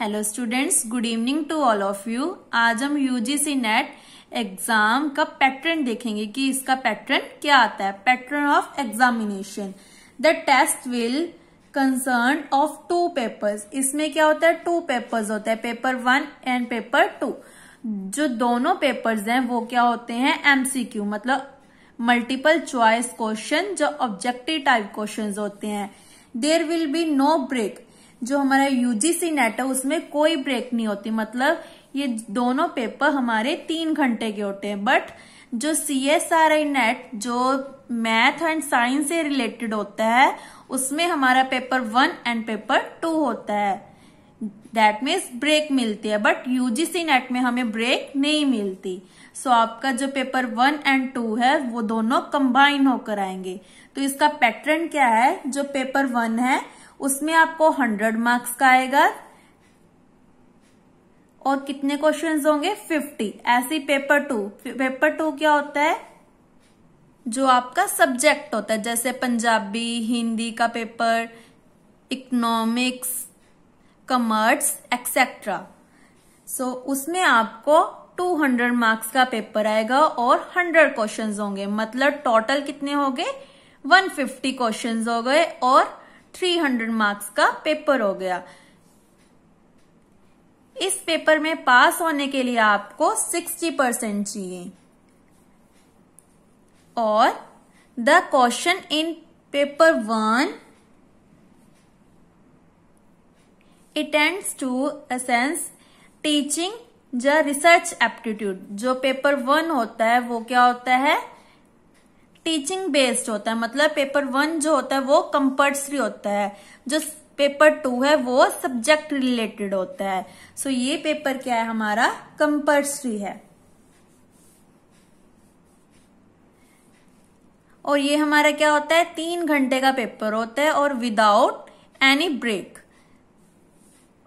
hello students good evening to all of you आज हम UGC NET exam का pattern देखेंगे कि इसका पैटर्न क्या आता है pattern of examination the test will concern of two papers इसमें क्या होता है टू पेपर्स होता है paper one and paper two जो दोनों पेपर्स हैं वो क्या होते हैं एमसीक्यू मतलब मल्टीपल चॉइस क्वेश्चन जो ऑब्जेक्टिव टाइप क्वेश्चन होते हैं there will be no break जो हमारा यूजीसी नेट है उसमें कोई ब्रेक नहीं होती मतलब ये दोनों पेपर हमारे तीन घंटे के होते हैं बट जो C S R I NET जो मैथ एंड साइंस से रिलेटेड होता है उसमें हमारा paper one and paper two होता है दैट मीन्स ब्रेक मिलती है बट यूजीसी नेट में हमें ब्रेक नहीं मिलती सो so, आपका जो पेपर वन एंड टू है वो दोनों कंबाइन होकर आएंगे तो इसका पैटर्न क्या है जो पेपर वन है उसमें आपको हंड्रेड मार्क्स का आएगा और कितने क्वेश्चंस होंगे फिफ्टी ऐसे पेपर टू पेपर टू क्या होता है जो आपका सब्जेक्ट होता है जैसे पंजाबी हिंदी का paper economics commerce etcetera so so, उसमें आपको 200 मार्क्स का पेपर आएगा और 100 क्वेश्चंस होंगे मतलब टोटल कितने हो गए 150 क्वेश्चंस हो गए और 300 मार्क्स का पेपर हो गया इस पेपर में पास होने के लिए आपको 60 परसेंट चाहिए और the question in paper one intends to असेंस टीचिंग teaching रिसर्च एप्टीट्यूड जो पेपर वन होता है वो क्या होता है टीचिंग बेस्ड होता है मतलब पेपर वन जो होता है वो कंपल्सरी होता है जो पेपर टू है वो सब्जेक्ट रिलेटेड होता है सो ये पेपर क्या है हमारा कंपल्सरी है और ये हमारा क्या होता है तीन घंटे का पेपर होता है और विदाउट एनी ब्रेक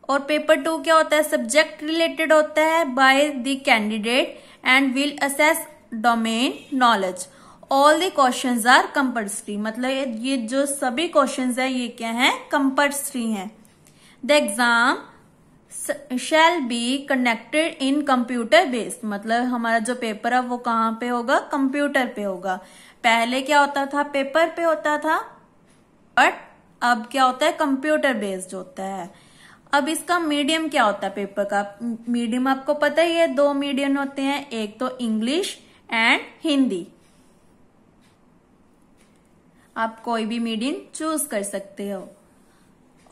और पेपर टू क्या होता है सब्जेक्ट रिलेटेड होता है by the candidate and will assess domain knowledge all the question are compulsory मतलब ये जो सभी क्वेश्चन है ये क्या है कंपल्सरी है the exam shall be connected in computer based मतलब हमारा जो पेपर है वो कहाँ पे होगा कंप्यूटर पे होगा पहले क्या होता था पेपर पे होता था बट अब क्या होता है कंप्यूटर बेस्ड होता है अब इसका मीडियम क्या होता है पेपर का मीडियम आपको पता ही है दो मीडियम होते हैं एक तो इंग्लिश एंड हिंदी आप कोई भी मीडियन चूज कर सकते हो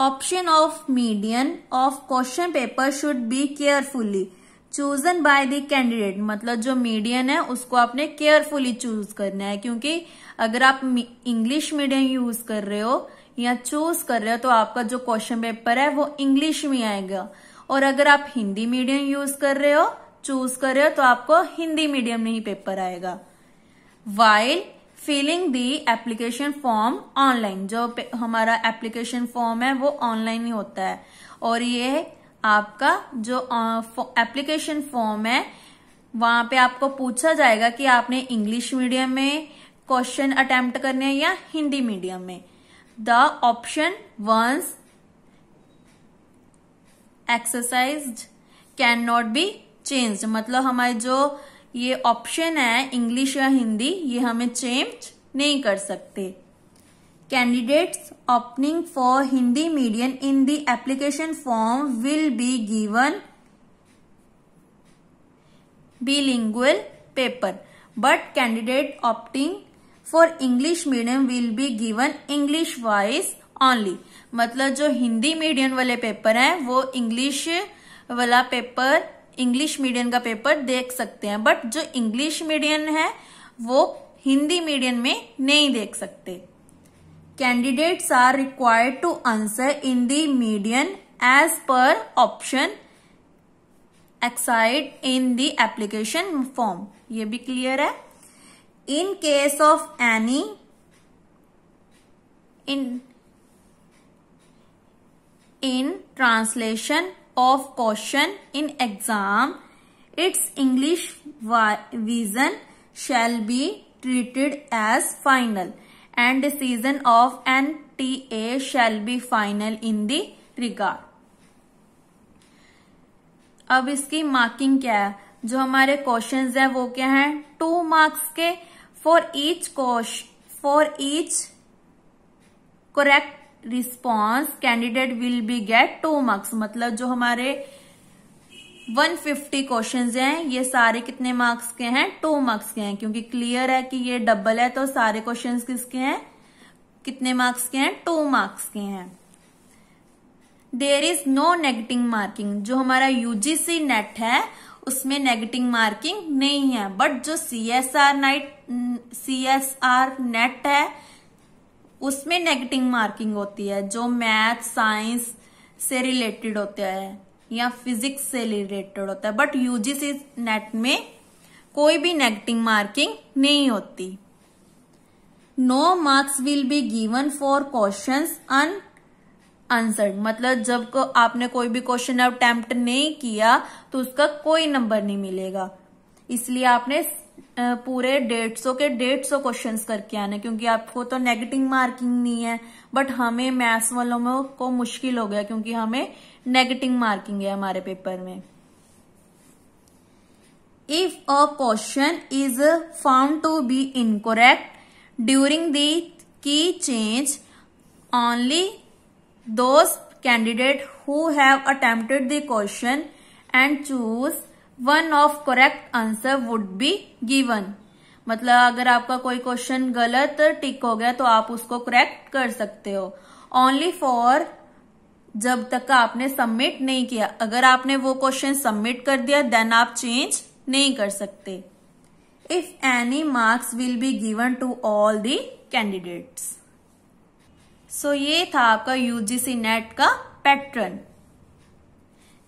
option of medium of question paper should be carefully chosen by the candidate मतलब जो मीडियन है उसको आपने केयरफुली चूज करना है क्योंकि अगर आप इंग्लिश मीडियम यूज कर रहे हो या चूज कर रहे हो तो आपका जो क्वेश्चन पेपर है वो इंग्लिश में आएगा और अगर आप हिंदी मीडियम यूज कर रहे हो चूज कर रहे हो तो आपको हिंदी मीडियम में ही पेपर आएगा while filling the application form online जो हमारा एप्लीकेशन फॉर्म है वो ऑनलाइन ही होता है और ये आपका जो एप्लीकेशन फॉर्म है वहां पे आपको पूछा जाएगा कि आपने इंग्लिश मीडियम में क्वेश्चन अटेम्प्ट करने हैं या हिंदी मीडियम में the option once exercise can not be change मतलब हमारे जो ये ऑप्शन है इंग्लिश या हिंदी ये हमें चेंज नहीं कर सकते candidates opening for Hindi medium in the application form will be given bilingual paper but candidate opting for English medium will be given English wise only मतलब जो हिंदी मीडियम वाले पेपर हैं वो इंग्लिश वाला पेपर इंग्लिश मीडियम का paper देख सकते हैं बट जो इंग्लिश मीडियम है वो हिंदी मीडियम में नहीं देख सकते candidates are required to answer in the medium as per option exercised in the application form ये भी क्लियर है in case of any in in translation of question in exam its english vision shall be treated as final and decision of nta shall be final in the regard अब इसकी marking क्या है जो हमारे questions है वो क्या है टू मार्क्स के for each question for each correct response candidate will be get two marks मतलब जो हमारे 150 क्वेश्चन है ये सारे कितने मार्क्स के हैं टू मार्क्स के हैं क्योंकि क्लियर है कि ये डबल है तो सारे क्वेश्चन किसके हैं कितने मार्क्स के हैं टू मार्क्स के हैं there is no negative marking जो हमारा यूजीसी नेट है उसमें नेगेटिव मार्किंग नहीं है बट जो सी एस आर नाइट सी एस आर नेट है उसमें नेगेटिव मार्किंग होती है जो मैथ साइंस से रिलेटेड होता है या फिजिक्स से रिलेटेड होता है बट यूजीसी नेट में कोई भी नेगेटिव मार्किंग नहीं होती no marks will be given for question unanswered मतलब जब को आपने कोई भी क्वेश्चन अटेम्प्ट नहीं किया तो उसका कोई नंबर नहीं मिलेगा इसलिए आपने पूरे डेढ़ सौ के डेढ़ सौ क्वेश्चन करके आने क्योंकि आपको तो नेगेटिव मार्किंग नहीं है बट हमें मैथ्स वालों में को मुश्किल हो गया क्योंकि हमें नेगेटिव मार्किंग है हमारे पेपर में if a question is found to be incorrect during the key change only those candidate who have attempted the question and choose one of correct answer would be given मतलब अगर आपका कोई question गलत टिक हो गया तो आप उसको करेक्ट कर सकते हो ओनली फॉर जब तक आपने सबमिट नहीं किया अगर आपने वो क्वेश्चन सबमिट कर दिया देन आप चेंज नहीं कर सकते if any marks will be given to all the candidates so ये था आपका यूजीसी नेट का पैटर्न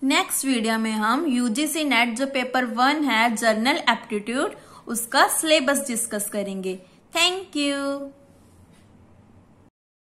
नेक्स्ट वीडियो में हम यूजीसी नेट जो पेपर वन है जर्नल एप्टीट्यूड उसका सिलेबस डिस्कस करेंगे थैंक यू